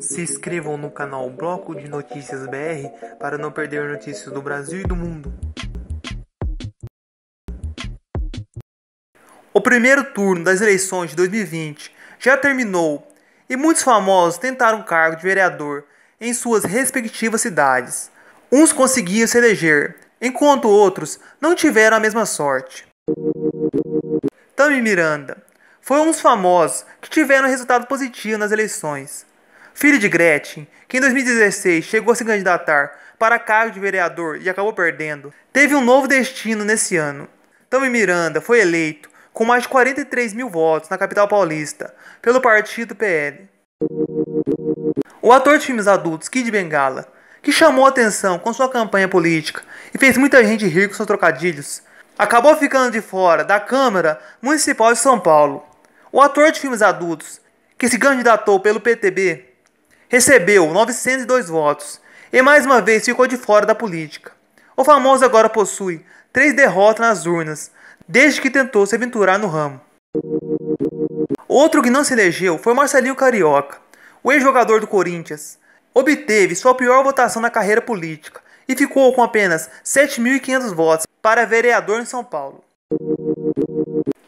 Se inscrevam no canal Bloco de Notícias BR para não perder notícias do Brasil e do mundo. O primeiro turno das eleições de 2020 já terminou e muitos famosos tentaram o cargo de vereador em suas respectivas cidades. Uns conseguiam se eleger, enquanto outros não tiveram a mesma sorte. Tami Miranda, foram uns famosos que tiveram resultado positivo nas eleições. Filho de Gretchen, que em 2016 chegou a se candidatar para cargo de vereador e acabou perdendo, teve um novo destino nesse ano. Tami Miranda foi eleito com mais de 43 mil votos na capital paulista pelo partido PL. O ator de filmes adultos Kid Bengala, que chamou atenção com sua campanha política e fez muita gente rir com seus trocadilhos, acabou ficando de fora da Câmara Municipal de São Paulo. O ator de filmes adultos que se candidatou pelo PTB recebeu 902 votos e mais uma vez ficou de fora da política. O famoso agora possui três derrotas nas urnas desde que tentou se aventurar no ramo. Outro que não se elegeu foi Marcelinho Carioca. O ex-jogador do Corinthians obteve sua pior votação na carreira política e ficou com apenas 7.500 votos para vereador em São Paulo.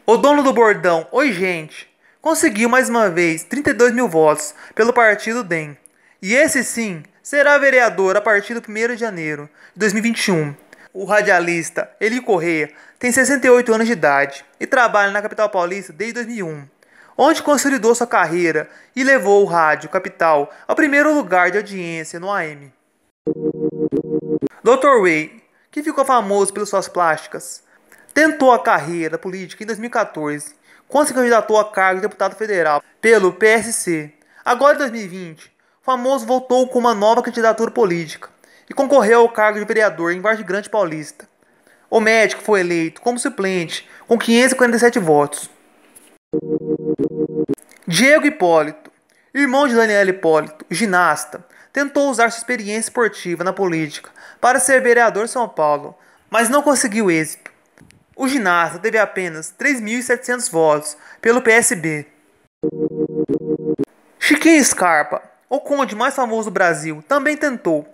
O dono do bordão, oi gente, conseguiu mais uma vez 32 mil votos pelo partido DEM. E esse sim será vereador a partir do 1 de janeiro de 2021. O radialista Eli Correia tem 68 anos de idade e trabalha na capital paulista desde 2001, onde consolidou sua carreira e levou o rádio capital ao primeiro lugar de audiência no AM. Dr. Way, que ficou famoso pelas suas plásticas, tentou a carreira política em 2014, quando se candidatou a cargo de deputado federal pelo PSC. Agora em 2020, o famoso voltou com uma nova candidatura política e concorreu ao cargo de vereador em Vargem Grande Paulista. O médico foi eleito como suplente com 547 votos. Diego Hipólito, irmão de Daniel Hipólito, ginasta, tentou usar sua experiência esportiva na política para ser vereador em São Paulo, mas não conseguiu êxito. O ginasta teve apenas 3.700 votos pelo PSB. Chiquinho Scarpa, o conde mais famoso do Brasil, também tentou.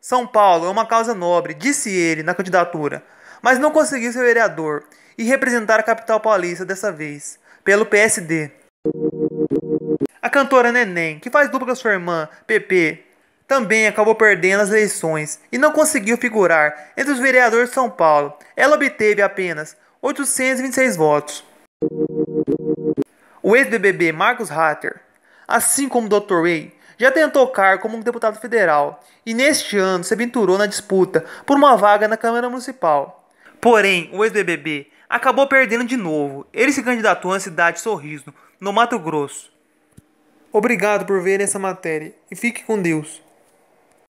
São Paulo é uma causa nobre, disse ele na candidatura, mas não conseguiu ser vereador e representar a capital paulista dessa vez, pelo PSD. A cantora Neném, que faz dupla com sua irmã Pepe, também acabou perdendo as eleições e não conseguiu figurar entre os vereadores de São Paulo. Ela obteve apenas 826 votos. O ex-BBB Marcos Hatter, assim como o Dr. Way, já tentou cargo como deputado federal e neste ano se aventurou na disputa por uma vaga na Câmara Municipal. Porém, o ex-BBB acabou perdendo de novo. Ele se candidatou na cidade de Sorriso, no Mato Grosso. Obrigado por ver essa matéria e fique com Deus.